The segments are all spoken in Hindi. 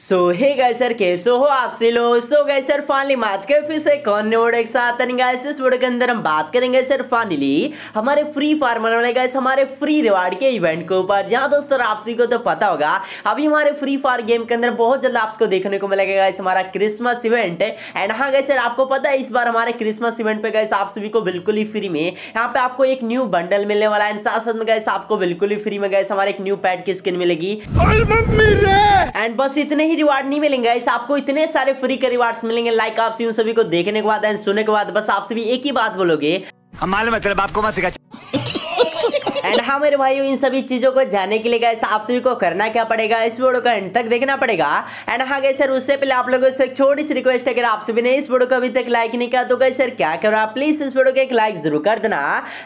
सो हे गाय सर कैसे हो आप से लो सो गाय सर फाइनली आज के फिर से कौन ने वर्ड एक साथ इस वीडियो के अंदर हम बात करेंगे सर फाइनली हमारे फ्री फार्मर वाले गाइस हमारे फ्री रिवार्ड के इवेंट के ऊपर जहाँ दोस्तों आपसी को तो पता होगा अभी हमारे फ्री फायर गेम के अंदर बहुत जल्द आपको देखने को मिलेगा गाइस हमारा क्रिसमस इवेंट एंड हाँ गाय सर आपको पता है इस बार हमारे क्रिसमस इवेंट पे गाइस आप सभी को बिल्कुल ही फ्री में यहाँ पे आपको एक न्यू बंडल मिलने वाला है एंड साथ साथ में गाइस आपको बिल्कुल ही फ्री में गाइस हमारे एक न्यू पैड की स्किन मिलेगी एंड बस इतने ही रिवार्ड नहीं मिलेंगे इस आपको इतने सारे फ्री के रिवार्ड्स मिलेंगे लाइक आपसे उन सभी को देखने के बाद एंड सुनने के बाद बस आपसे भी एक ही बात बोलोगे हम हाँ, मालूम है तेरे बाप को मत सिखा एंड हाँ मेरे भाई इन सभी चीज़ों को जाने के लिए गैस आप सभी को करना क्या पड़ेगा इस वीडियो का एंड तक देखना पड़ेगा एंड हाँ गए सर उससे पहले आप लोगों से छोटी सी रिक्वेस्ट है अगर आप सभी ने इस वीडियो को अभी तक लाइक नहीं किया तो गए सर क्या करो आप प्लीज़ इस वीडियो को एक लाइक जरूर कर देना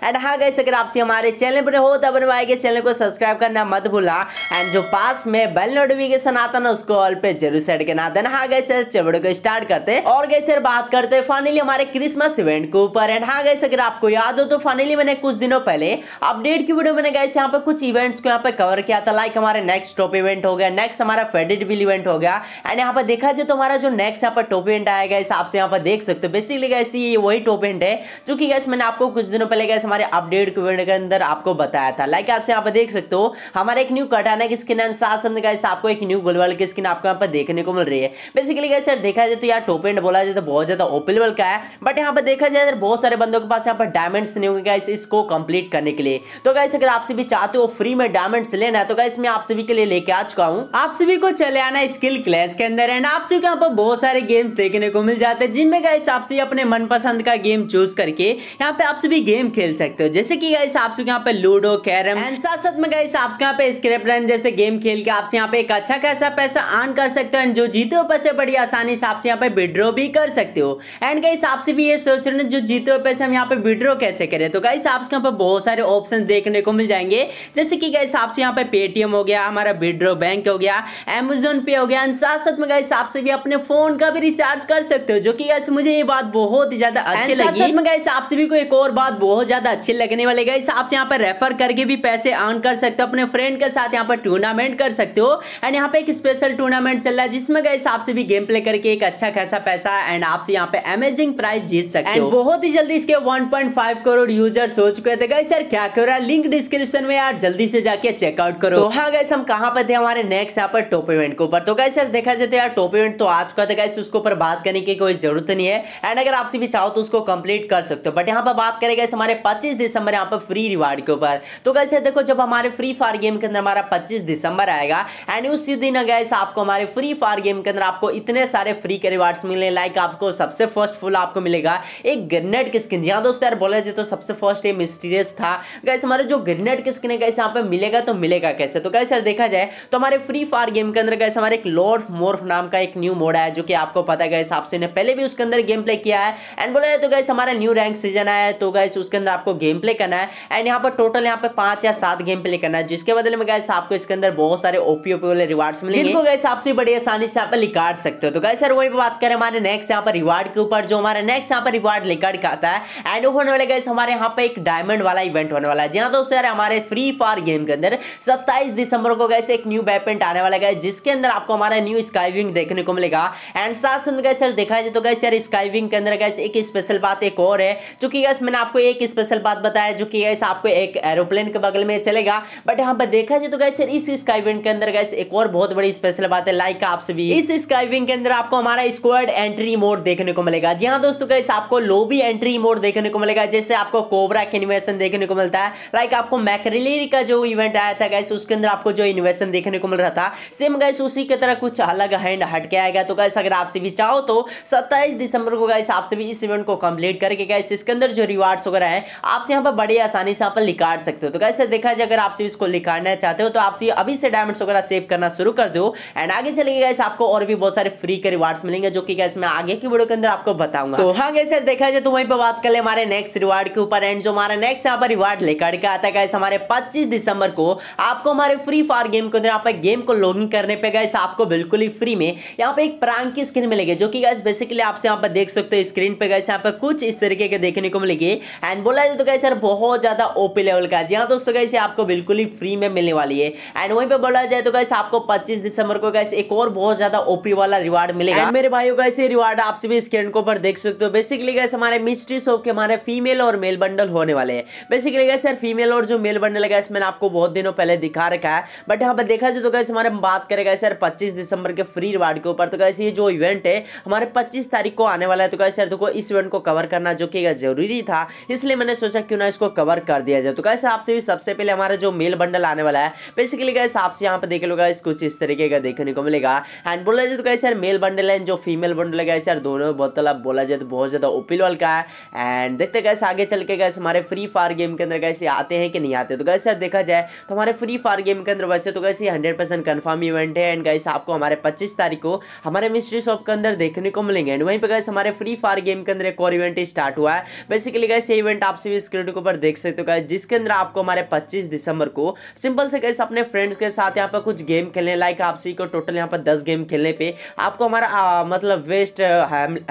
एंड हाँ गए अगर आपसे हमारे चैनल पर हो तो अपने भाई के चैनल को सब्सक्राइब करना मत भूला एंड जो पास में बेल नोटिफिकेशन आता ना उसको ऑल पे जरूर सेट करना देना हाँ गए सर वीडियो को स्टार्ट करते और गए सर बात करते फाइनली हमारे क्रिसमस इवेंट के ऊपर एंड हाँ गए अगर आपको याद हो तो फाइनली मैंने कुछ दिनों पहले अपडेट की वीडियो मैंने गए यहाँ पे कुछ इवेंट्स को यहाँ पे कवर किया था लाइक हमारे नेक्स्ट टॉप इवेंट हो गया नेक्स्ट हमारा फेडेड बिल इवेंट हो गया एंड यहाँ पर देखा जाए तो हमारा जो नेक्स्ट यहाँ पर टॉप इवेंट आया गया आपसे यहाँ पर देख सकते हो बेसिकली गैस ये वही टॉप इवेंट है जो कि गैस मैंने आपको कुछ दिनों पहले गैस हमारे अपडेट के अंदर आपको बताया था लाइक आपसे यहाँ पर देख सकते हो हमारे एक न्यू कटाना की स्किन एंड साथ में गैस आपको एक न्यू गुलवाल की स्किन आपको यहाँ पर देखने को मिल रही है बेसिकली गैस यार देखा जाए तो यार टॉप इवेंट बोला जाए तो बहुत ज्यादा ओपन लेवल का है बट यहाँ पर देखा जाए बहुत सारे बंदों के पास यहाँ पर डायमंड्स नहीं होंगे इसको कंप्लीट करने के लिए तो गाइस अगर आप सभी चाहते हो फ्री में डायमंड लेना है तो गाइस मैं आप सभी के लिए लेके आ चुका हूँ आप सभी को चले आना स्किल क्लैश के अंदर एंड आप सभी यहाँ पर बहुत सारे गेम्स देखने को मिल जाते हैं जिनमें गाइस आप सभी अपने मनपसंद का गेम चूज करके यहाँ पे आप सभी गेम खेल सकते हो जैसे की गाइस आप सभी यहाँ पे लूडो कैरम एंड साथ साथ में गाइस आप यहाँ पे स्क्रेप रन जैसे गेम खेल के आपसे यहाँ पे एक अच्छा खासा पैसा अर्न कर सकते हो एंड जो जीते हो पैसे बड़ी आसानी से आपसे यहाँ पे विड्रो भी कर सकते हो एंड गाइस आपसे भी ये सोच रहे हैं जो जीते हुए पैसे हम यहाँ पे विड्रो कैसे करें तो गाइस आपके यहाँ पे बहुत सारे ऑप्शन देखने देखने को मिल जाएंगे जैसे कि गैस आपसे यहाँ पे पेटीएम हो गया हमारा विड्रो बैंक हो गया अमेजोन पे हो गया साथ साथ में गैस आपसे भी अपने फोन का भी रिचार्ज कर सकते हो जो कि गैस मुझे ये बात बहुत ज्यादा अच्छी लगी साथ में गैस आप भी कोई एक और बात बहुत ज्यादा अच्छी लगने वाली गई आपसे यहाँ पर रेफर करके भी पैसे अर्न कर सकते हो अपने फ्रेंड के साथ यहाँ पर टूर्नामेंट कर सकते हो एंड यहाँ पे एक स्पेशल टूर्नामेंट चल रहा है जिसमें गए आपसे भी गेम प्ले करके एक अच्छा खासा पैसा एंड आपसे यहाँ पे अमेजिंग प्राइस जीत सकते हो बहुत ही जल्दी इसके वन करोड़ यूजर्स हो चुके थे गई सर क्या कर रहा है लिंक डिस्क्रिप्शन में यार जल्दी से जाके चेकआउट करो तो हाँ गैस हम कहाँ पर थे हमारे नेक्स्ट यहाँ पर टॉप इवेंट के ऊपर तो गैस यार देखा जाए तो यार टॉप इवेंट तो आ चुका था गैस उसके ऊपर बात करने की कोई जरूरत नहीं है एंड अगर आपसे भी चाहो तो उसको कंप्लीट कर सकते हो बट यहाँ पर बात करें गैस हमारे पच्चीस दिसंबर यहाँ पर फ्री रिवार्ड के ऊपर तो गैसे देखो जब हमारे फ्री फायर गेम के अंदर हमारा पच्चीस दिसंबर आएगा एंड उसी दिन गैस आपको हमारे फ्री फायर गेम के अंदर आपको इतने सारे फ्री के रिवार्ड मिलने लाइक आपको सबसे फर्स्ट फुल आपको मिलेगा एक ग्रेनेड की स्किन जी हाँ दोस्तों यार बोला जाए तो सबसे फर्स्ट ये मिस्टीरियस था गैस हमारे जो ग्रेनेड की स्किन है कैसे यहाँ पे मिलेगा तो मिलेगा कैसे तो कैसे देखा जाए तो हमारे फ्री फायर गेम के अंदर कैसे हमारे एक लॉर्ड मोर्फ नाम का एक न्यू मोड आया जो कि आपको पता है कैसे आपसे पहले भी उसके अंदर गेम प्ले किया है एंड बोला तो कैसे हमारा न्यू रैंक सीजन आया है तो कैसे उसके अंदर आपको गेम प्ले करना है एंड यहाँ पर टोटल यहाँ पे पांच या सात गेम प्ले करना है जिसके बदले में कैसे आपको इसके अंदर बहुत सारे ओपी ओपी वाले रिवार्ड मिलेंगे जिनको गैस आपसे बड़ी आसानी से आप पर निकाल सकते हो तो कैसे सर वही बात करें हमारे नेक्स्ट यहाँ पर रिवार्ड के ऊपर जो हमारे नेक्स्ट यहाँ पर रिवार्ड लेकर आता है एंड होने वाले गैस हमारे यहाँ पे एक डायमंड वाला इवेंट होने वाला है जी हाँ तो दोस्तों यार हमारे फ्री फायर गेम के अंदर सत्ताईस दिसंबर को गैस एक न्यू बैपेंट आने वाला है जिसके अंदर आपको हमारा न्यू स्काईविंग देखने को मिलेगा एंड साथ में गैस देखा जाए तो गैस यार स्काईविंग के अंदर गैस एक स्पेशल बात एक और है चूंकि गैस मैंने आपको एक स्पेशल बात बताया जो कि गैस आपको एक एरोप्लेन के बगल में चलेगा बट यहाँ पर देखा जाए तो गैस यार इस स्काईविंग के अंदर गैस एक और बहुत बड़ी स्पेशल बात है लाइक आप सभी इस स्काईविंग के अंदर आपको हमारा स्क्वाड एंट्री मोड देखने को मिलेगा जी हाँ दोस्तों गैस आपको लोबी एंट्री मोड देखने को मिलेगा जैसे आपको कोबरा के एनिमेशन देखने को मिलता है लाइक आपको मैक्रेलेरी का जो इवेंट आया था गैस उसके अंदर आपको जो इन्वेशन देखने को मिल रहा था सेम गैस उसी की तरह कुछ अलग हैंड हटके आएगा तो गैस अगर आपसे भी चाहो तो सत्ताईस दिसंबर को गैस आपसे भी इस इवेंट को कंप्लीट करके गैस इसके अंदर जो रिवार्ड्स वगैरह है आपसे यहाँ पर बड़ी आसानी से आप पर निकाल सकते हो तो कैसे देखा जाए अगर आपसे इसको निकालना चाहते हो तो आपसे अभी से डायमंड्स वगैरह सेव करना शुरू कर दो एंड आगे चले गए आपको और भी बहुत सारे फ्री के रिवार्ड्स मिलेंगे जो कि गैस मैं आगे की वीडियो के अंदर आपको बताऊंगा तो हाँ गैस देखा जाए तो वहीं पर बात कर ले हमारे नेक्स्ट रिवार्ड के ऊपर एंड जो हमारा नेक्स्ट यहाँ पर रिवार्ड लेकर के आता है गाइस हमारे 25 दिसंबर को आपको हमारे फ्री फायर गेम के अंदर आप गेम को लॉगिन करने पे गाइस आपको बिल्कुल ही फ्री में यहाँ पे एक प्रांग की स्क्रीन मिलेगी जो कि गाइस बेसिकली आपसे यहाँ पर देख सकते हो स्क्रीन पे गाइस यहाँ पर कुछ इस तरीके के देखने को मिलेगी एंड बोला जाए तो गाइस सर बहुत ज़्यादा ओपी लेवल का जी हाँ दोस्तों गाइस आपको बिल्कुल ही फ्री में मिलने वाली है एंड वहीं पर बोला जाए तो गाइस आपको पच्चीस दिसंबर को गैस एक और बहुत ज़्यादा ओपी वाला रिवार्ड मिलेगा मेरे भाइयों का ऐसे रिवार्ड आपसे भी स्क्रीन को ऊपर देख सकते हो बेसिकली गैस हमारे मिस्ट्री शॉप के हमारे फीमेल और मेल बंडल होने वाले हैं basically guys sir female female और जो मेल बनने लगा इसमें आपको बहुत दिनों पहले दिखा रखा है बट यहाँ पर देखा जाए तो कैसे हमारे बात करेगा सर पच्चीस दिसंबर के फ्री रिवार्ड के ऊपर तो कैसे ये जो इवेंट है हमारे पच्चीस तारीख को आने वाला है तो कैसे सर देखो इस इवेंट को कवर करना जो कि जरूरी था इसलिए मैंने सोचा क्यों ना इसको कवर कर दिया जाए तो कैसे आपसे भी सबसे पहले हमारा जो मेल बंडल आने वाला है बेसिकली कैसे आपसे यहाँ पर देख लो गैस कुछ इस तरीके का देखने को मिलेगा एंड बोला जाए तो कैसे यार मेल बंडल है जो फीमेल बंडल है गैस यार दोनों मतलब बोला जाए तो बहुत ज़्यादा ओपिल वाल का है एंड देखते कैसे आगे चल के गैस हमारे फ्री फायर गेम के अंदर कैसे आते आते हैं कि नहीं आते तो गैस यार देखा जाए तो हमारे फ्री फायर गेम के अंदर वैसे तो कैसे हंड्रेड परसेंट कन्फर्म इवेंट है एंड गैस आपको हमारे पच्चीस तारीख को हमारे मिस्ट्री शॉप के अंदर देखने को मिलेंगे एंड वहीं पर गैस हमारे फ्री फायर गेम के अंदर एक और इवेंट स्टार्ट हुआ है बेसिकली गैस ये इवेंट आप सभी स्क्रीन के ऊपर देख सकते हो गए जिसके अंदर आपको हमारे पच्चीस दिसंबर को सिंपल से गैस अपने फ्रेंड्स के साथ यहाँ पर कुछ गेम खेलने लाइक आप सभी को टोटल यहाँ पर दस गेम खेलने पर आपको हमारा मतलब वेस्ट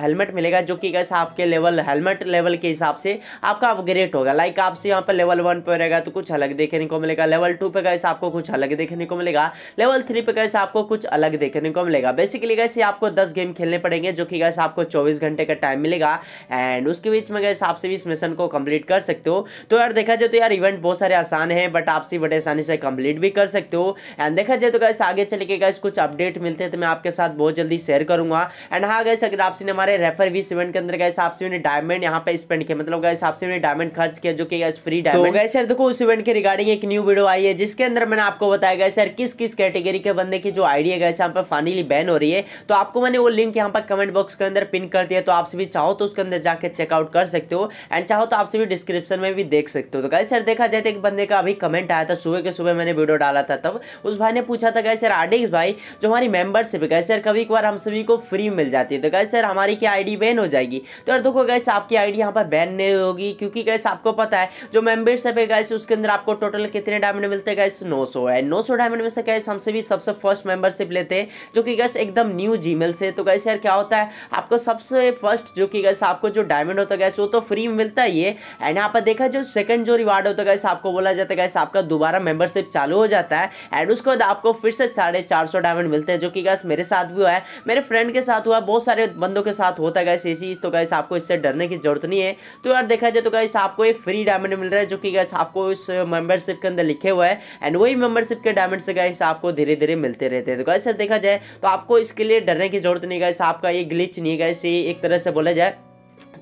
हेलमेट मिलेगा जो कि गैस आपके लेवल हेलमेट लेवल के हिसाब से आपका अपग्रेड होगा लाइक आपसे यहाँ पर लेवल वन पे पे रहेगा तो कुछ अलग देखने को मिलेगा लेवल टू पे गैस आपको कुछ अलग देखने को मिलेगा लेवल थ्री पे गैस आपको कुछ अलग देखने को मिलेगा बेसिकली गैस आपको दस गेम खेलने पड़ेंगे जो कि गैस आपको चौबीस घंटे का टाइम मिलेगा एंड उसके बीच में गैस आपसे भी इस मिशन को कंप्लीट कर सकते हो तो यार देखा जाए तो यार इवेंट बहुत सारे आसान है बट आपसे बड़े आसानी से कंप्लीट भी कर सकते हो एंड देखा जाए तो गैस आगे चले के गैस कुछ अपडेट मिलते हैं तो मैं आपके साथ बहुत जल्दी शेयर करूंगा एंड हाँ गैस अगर आपसे हमारे रेफर भी इवेंट के अंदर गए आपसे डायमंड यहाँ पे स्पेंड किया मतलब गैस आपसे डायमंड खर्च किया जो कि guys free diamond guys sir देखो उस इवेंट के रिगार्डिंग एक न्यू वीडियो आई है जिसके अंदर मैंने आपको बताया गया सर किस किस कैटेगरी के बंदे की जो आइडिया गए यहाँ पर फाइनली बैन हो रही है तो आपको मैंने वो लिंक यहाँ पर कमेंट बॉक्स के अंदर पिन कर दिया तो आप सभी चाहो तो उसके अंदर जाकर चेकआउट कर सकते हो एंड चाहो तो आप सभी डिस्क्रिप्शन में भी देख सकते हो तो गैस सर देखा जाए तो एक बंदे का अभी कमेंट आया था सुबह के सुबह मैंने वीडियो डाला था तब उस भाई ने पूछा था गए सर आडिक्स भाई जो हमारी मेंबरशिप है गए सर कभी एक बार हम सभी को फ्री मिल जाती है तो गए सर हमारी क्या आई बैन हो जाएगी तो यार देखो गए आपकी आई डी पर बैन नहीं होगी क्योंकि गैस आपको पता है जो मेंबरशिप है गाइस उसके अंदर आपको टोटल कितने डायमंड मिलते हैं गाइस 900 है 900 डायमंड में से गाइस हमसे भी सबसे फर्स्ट मेंबरशिप लेते हैं जो कि गाइस एकदम न्यू जीमेल से तो गाइस यार क्या होता है आपको सबसे फर्स्ट जो कि गाइस आपको जो डायमंड होता है गाइस वो तो फ्री में मिलता ही है एंड यहाँ पर देखा जो सेकंड जो रिवार्ड होता है गाइस आपको बोला जाता है गाइस आपका दोबारा मेंबरशिप चालू हो जाता है एंड उसके बाद आपको फिर से साढ़े डायमंड मिलते हैं जो कि गाइस मेरे साथ भी हुआ है मेरे फ्रेंड के साथ हुआ बहुत सारे बंदों के साथ होता है गाइस ये चीज़ तो गाइस आपको इससे डरने की जरूरत नहीं है तो यार देखा जाए तो गाइस आपको ये फ्री डायमंड मिल रहा है जो कि गाइस आपको इस मेंबरशिप के अंदर लिखे हुआ है एंड वही मेंबरशिप के डायमंड से गाइस आपको धीरे धीरे मिलते रहते हैं तो गाइस सर देखा जाए तो आपको इसके लिए डरने की जरूरत नहीं गाइस आपका ये ग्लिच नहीं है गाइस ये एक तरह से बोला जाए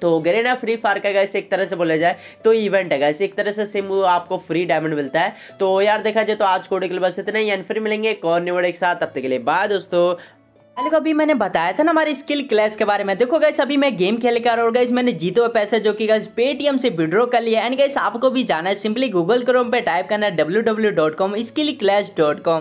तो ग्रेना फ्री फायर का गैस एक तरह से बोला जाए तो इवेंट है गैस एक तरह से सिम आपको फ्री डायमंड मिलता है तो यार देखा जाए तो आज कोडिकल बस इतना ही एंड फिर मिलेंगे कौन निवड़ एक साथ तब तक के लिए बाय दोस्तों पहले को तो अभी मैंने बताया था ना हमारे स्किल क्लैश के बारे में देखो गैस अभी मैं गेम खेल कर और गैस मैंने जीते हुए पैसे जो कि गैस पेटीएम से विड्रॉ कर लिया एंड गैस आपको भी जाना है सिंपली गूगल क्रोम पे टाइप करना है W W dot com skill clash dot com